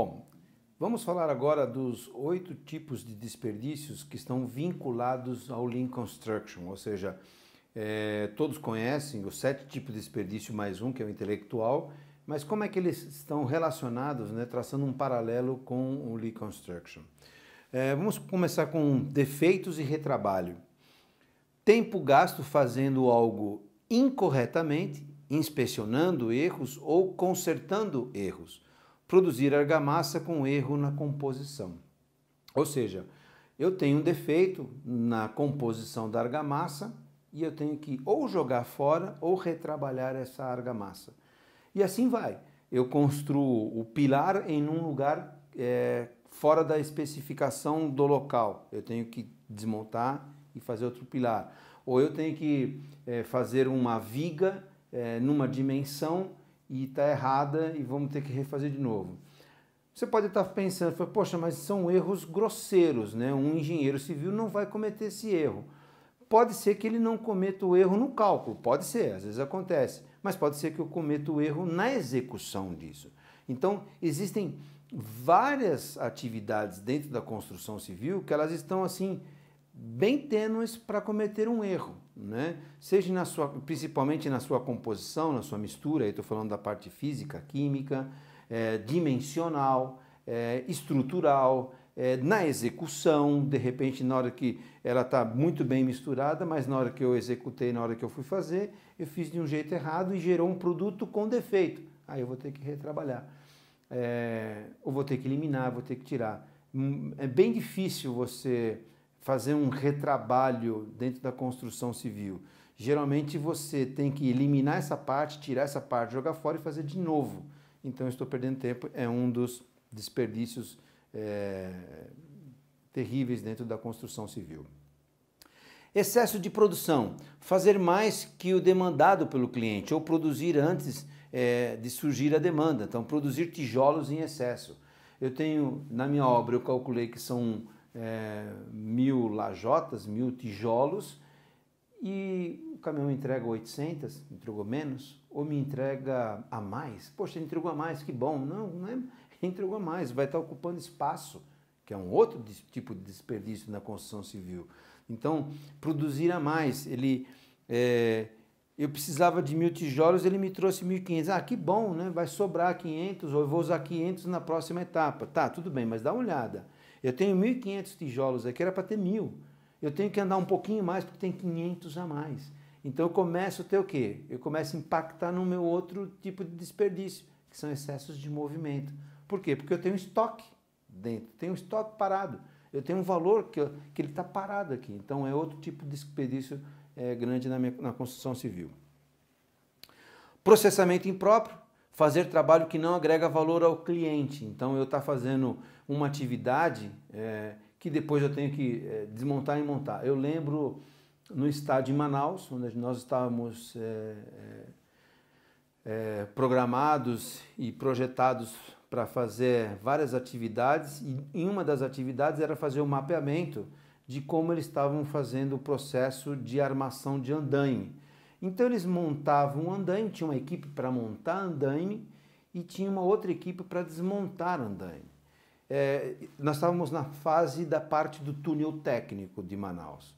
Bom, vamos falar agora dos oito tipos de desperdícios que estão vinculados ao Lean Construction, ou seja, é, todos conhecem os sete tipos de desperdício mais um, que é o intelectual, mas como é que eles estão relacionados, né, traçando um paralelo com o Lean Construction? É, vamos começar com defeitos e retrabalho. Tempo gasto fazendo algo incorretamente, inspecionando erros ou consertando erros produzir argamassa com erro na composição. Ou seja, eu tenho um defeito na composição da argamassa e eu tenho que ou jogar fora ou retrabalhar essa argamassa. E assim vai. Eu construo o pilar em um lugar é, fora da especificação do local. Eu tenho que desmontar e fazer outro pilar. Ou eu tenho que é, fazer uma viga é, numa dimensão e está errada e vamos ter que refazer de novo. Você pode estar pensando, poxa, mas são erros grosseiros, né? Um engenheiro civil não vai cometer esse erro. Pode ser que ele não cometa o erro no cálculo, pode ser, às vezes acontece, mas pode ser que eu cometa o erro na execução disso. Então, existem várias atividades dentro da construção civil que elas estão assim bem tênues para cometer um erro, né? Seja na sua, principalmente na sua composição, na sua mistura, estou falando da parte física, química, é, dimensional, é, estrutural, é, na execução, de repente na hora que ela está muito bem misturada, mas na hora que eu executei, na hora que eu fui fazer, eu fiz de um jeito errado e gerou um produto com defeito. Aí eu vou ter que retrabalhar, é, ou vou ter que eliminar, vou ter que tirar. Hum, é bem difícil você fazer um retrabalho dentro da construção civil. Geralmente você tem que eliminar essa parte, tirar essa parte, jogar fora e fazer de novo. Então estou perdendo tempo, é um dos desperdícios é, terríveis dentro da construção civil. Excesso de produção, fazer mais que o demandado pelo cliente ou produzir antes é, de surgir a demanda. Então, produzir tijolos em excesso. Eu tenho, na minha obra, eu calculei que são é, mil lajotas, mil tijolos, e o caminhão entrega 800, entregou menos, ou me entrega a mais. Poxa, entregou a mais, que bom. Não, não é, entregou a mais, vai estar ocupando espaço, que é um outro tipo de desperdício na construção civil. Então, produzir a mais, ele... É, eu precisava de mil tijolos, ele me trouxe 1.500. Ah, que bom, né? Vai sobrar 500 ou eu vou usar 500 na próxima etapa. Tá, tudo bem, mas dá uma olhada eu tenho 1.500 tijolos aqui, era para ter mil. Eu tenho que andar um pouquinho mais porque tem 500 a mais. Então eu começo a ter o quê? Eu começo a impactar no meu outro tipo de desperdício, que são excessos de movimento. Por quê? Porque eu tenho um estoque dentro, tenho um estoque parado. Eu tenho um valor que, eu, que ele está parado aqui. Então é outro tipo de desperdício é, grande na, minha, na construção civil. Processamento impróprio, fazer trabalho que não agrega valor ao cliente. Então, eu estou tá fazendo uma atividade é, que depois eu tenho que é, desmontar e montar. Eu lembro no estádio em Manaus, onde nós estávamos é, é, é programados e projetados para fazer várias atividades, e em uma das atividades era fazer o um mapeamento de como eles estavam fazendo o processo de armação de andaime. Então eles montavam um andaime, tinha uma equipe para montar andaime e tinha uma outra equipe para desmontar andaime. É, nós estávamos na fase da parte do túnel técnico de Manaus.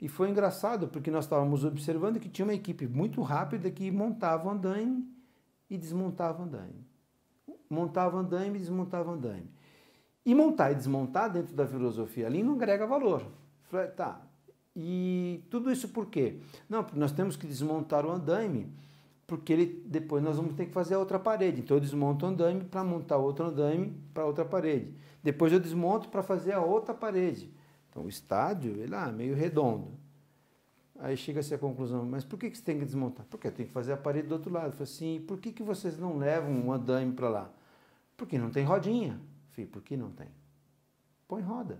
E foi engraçado porque nós estávamos observando que tinha uma equipe muito rápida que montava andaime e desmontava andaime. Montava andaime e desmontava andaime. E montar e desmontar dentro da filosofia ali não agrega valor. Falei, tá, e tudo isso por quê? Não, porque nós temos que desmontar o andaime, porque ele, depois nós vamos ter que fazer a outra parede. Então eu desmonto o andaime para montar outro andaime para outra parede. Depois eu desmonto para fazer a outra parede. Então o estádio, ele é meio redondo. Aí chega-se à conclusão, mas por que, que você tem que desmontar? Porque tem que fazer a parede do outro lado. Eu falei assim, por que, que vocês não levam um andaime para lá? Porque não tem rodinha. Falei, por que não tem? Põe roda.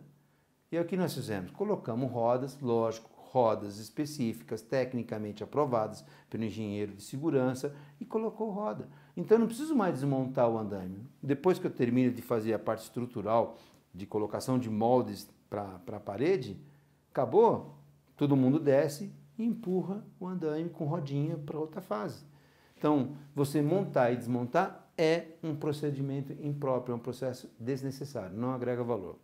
E o que nós fizemos? Colocamos rodas, lógico, rodas específicas, tecnicamente aprovadas pelo engenheiro de segurança, e colocou roda. Então não preciso mais desmontar o andaime. Depois que eu termino de fazer a parte estrutural, de colocação de moldes para a parede, acabou, todo mundo desce e empurra o andaime com rodinha para outra fase. Então, você montar e desmontar é um procedimento impróprio, é um processo desnecessário, não agrega valor.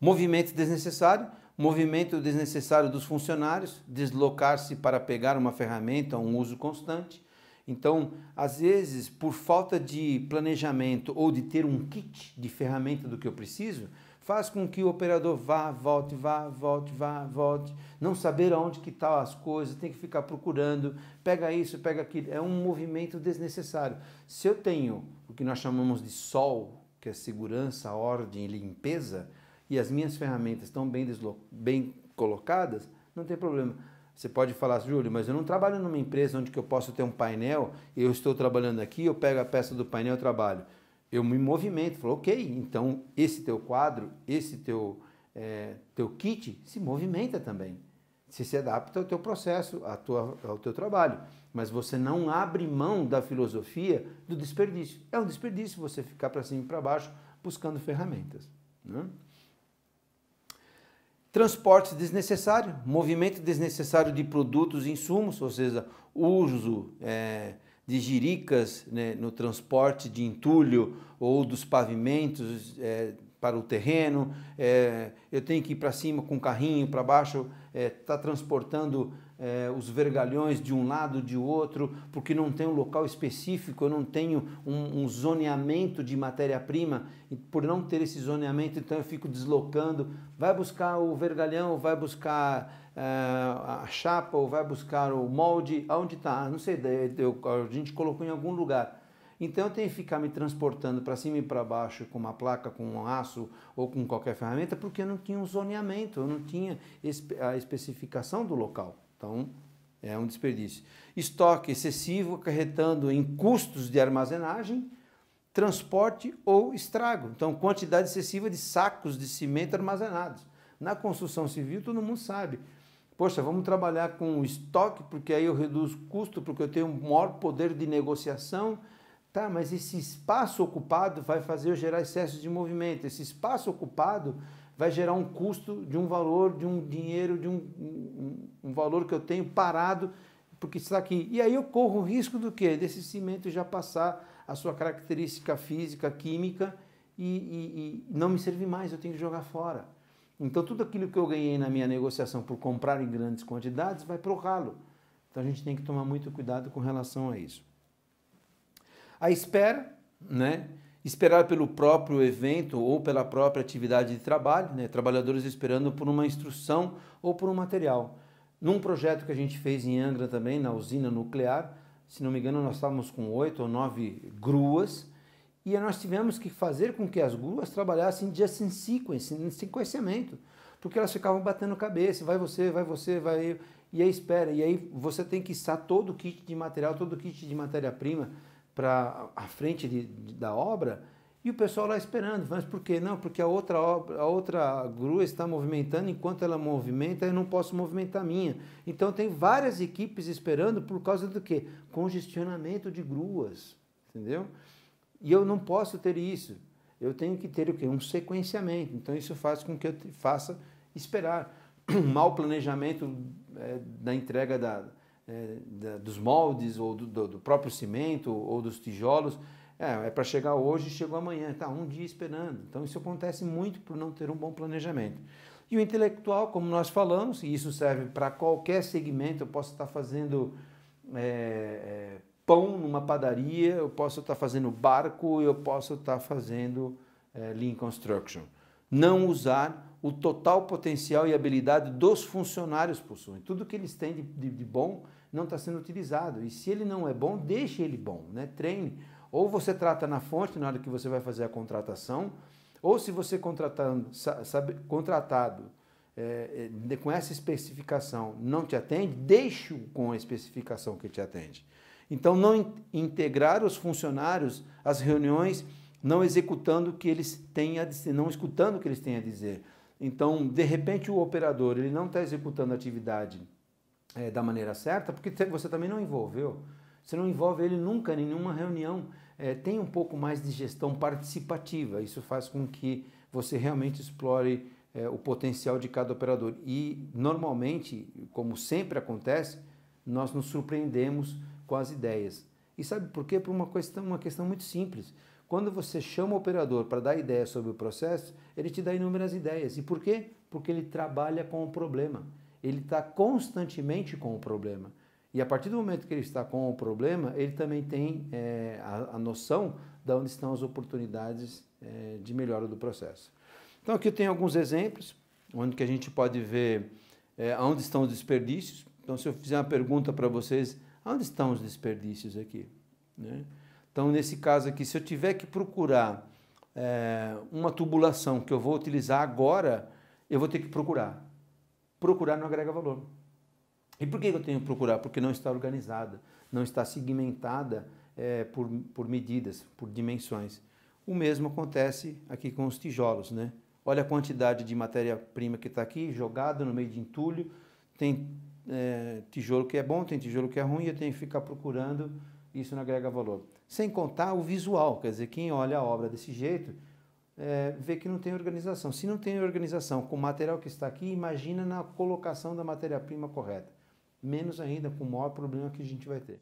Movimento desnecessário, movimento desnecessário dos funcionários, deslocar-se para pegar uma ferramenta, um uso constante. Então, às vezes, por falta de planejamento ou de ter um kit de ferramenta do que eu preciso, faz com que o operador vá, volte, vá, volte, vá, volte, não saber aonde que estão tá as coisas, tem que ficar procurando, pega isso, pega aquilo, é um movimento desnecessário. Se eu tenho o que nós chamamos de sol, que é segurança, ordem e limpeza, e as minhas ferramentas estão bem, bem colocadas, não tem problema. Você pode falar, Júlio, mas eu não trabalho numa empresa onde que eu posso ter um painel, eu estou trabalhando aqui, eu pego a peça do painel e trabalho. Eu me movimento, falo, ok, então esse teu quadro, esse teu, é, teu kit se movimenta também. Se se adapta ao teu processo, à tua, ao teu trabalho. Mas você não abre mão da filosofia do desperdício. É um desperdício você ficar para cima e para baixo buscando ferramentas. Né? Transporte desnecessário, movimento desnecessário de produtos e insumos, ou seja, uso é, de jiricas né, no transporte de entulho ou dos pavimentos é, para o terreno, é, eu tenho que ir para cima com carrinho, para baixo, está é, transportando é, os vergalhões de um lado, de outro, porque não tem um local específico, eu não tenho um, um zoneamento de matéria-prima, por não ter esse zoneamento, então eu fico deslocando. Vai buscar o vergalhão, vai buscar é, a chapa, ou vai buscar o molde, aonde está? Não sei, eu, a gente colocou em algum lugar. Então eu tenho que ficar me transportando para cima e para baixo com uma placa, com um aço ou com qualquer ferramenta, porque eu não tinha um zoneamento, eu não tinha a especificação do local. Então, é um desperdício. Estoque excessivo, acarretando em custos de armazenagem, transporte ou estrago. Então, quantidade excessiva de sacos de cimento armazenados. Na construção civil, todo mundo sabe. Poxa, vamos trabalhar com estoque, porque aí eu reduzo custo, porque eu tenho um maior poder de negociação. Tá, mas esse espaço ocupado vai fazer eu gerar excesso de movimento. Esse espaço ocupado vai gerar um custo de um valor, de um dinheiro, de um, um, um valor que eu tenho parado, porque está aqui. E aí eu corro o risco do quê? Desse cimento já passar a sua característica física, química, e, e, e não me servir mais, eu tenho que jogar fora. Então tudo aquilo que eu ganhei na minha negociação por comprar em grandes quantidades vai para o ralo. Então a gente tem que tomar muito cuidado com relação a isso. A espera, né? esperar pelo próprio evento ou pela própria atividade de trabalho, né? trabalhadores esperando por uma instrução ou por um material. Num projeto que a gente fez em Angra também, na usina nuclear, se não me engano, nós estávamos com oito ou nove gruas e nós tivemos que fazer com que as gruas trabalhassem just in sequence, em sequenciamento, porque elas ficavam batendo cabeça, vai você, vai você, vai eu, e aí espera, e aí você tem que içar todo o kit de material, todo o kit de matéria-prima, para a frente de, de, da obra e o pessoal lá esperando. Mas por quê? Não, porque a outra, obra, a outra grua está movimentando, enquanto ela movimenta, eu não posso movimentar a minha. Então tem várias equipes esperando por causa do quê? Congestionamento de gruas, entendeu? E eu não posso ter isso. Eu tenho que ter o quê? Um sequenciamento. Então isso faz com que eu faça esperar. Um mau planejamento é, da entrega da, é, da, dos moldes ou do, do, do, próprio cimento ou dos tijolos. É, é para chegar hoje, chegou amanhã, está um dia esperando. Então isso acontece muito por não ter um bom planejamento. E o intelectual, como nós falamos, e isso serve para qualquer segmento, eu posso estar tá fazendo é, é, pão numa padaria, eu posso estar tá fazendo barco, eu posso estar tá fazendo é, lean construction. Não usar o total potencial e habilidade dos funcionários possuem. Tudo que eles têm de, de, de bom, não está sendo utilizado. E se ele não é bom, deixe ele bom, né? treine. Ou você trata na fonte na hora que você vai fazer a contratação, ou se você contratando, sabe, contratado é, com essa especificação não te atende, deixe-o com a especificação que te atende. Então, não integrar os funcionários às reuniões, não executando o que eles têm a dizer, não escutando o que eles têm a dizer. Então, de repente, o operador ele não está executando a atividade é, da maneira certa, porque você também não envolveu. Você não envolve ele nunca em nenhuma reunião. É, tem um pouco mais de gestão participativa. Isso faz com que você realmente explore é, o potencial de cada operador. E normalmente, como sempre acontece, nós nos surpreendemos com as ideias. E sabe por quê? Por uma questão, uma questão muito simples. Quando você chama o operador para dar ideia sobre o processo, ele te dá inúmeras ideias. E por quê? Porque ele trabalha com o problema ele está constantemente com o problema. E a partir do momento que ele está com o problema, ele também tem é, a, a, noção de onde estão as oportunidades é, de melhora do processo. Então aqui tem alguns exemplos, onde que a gente pode ver é, onde estão os desperdícios. Então se eu fizer uma pergunta para vocês, onde estão os desperdícios aqui? Né? Então nesse caso aqui, se eu tiver que procurar é, uma tubulação que eu vou utilizar agora, eu vou ter que procurar procurar não agrega valor. E por que eu tenho que procurar? Porque não está organizada, não está segmentada é, por, por medidas, por dimensões. O mesmo acontece aqui com os tijolos, né? Olha a quantidade de matéria-prima que está aqui, jogada no meio de entulho. Tem é, tijolo que é bom, tem tijolo que é ruim, eu tenho que ficar procurando, isso não agrega valor. Sem contar o visual, quer dizer, quem olha a obra desse jeito, é, que não tem organização. Se não tem organização com o material que está aqui, imagina na colocação da matéria-prima correta. Menos ainda, com o maior problema que a gente vai ter.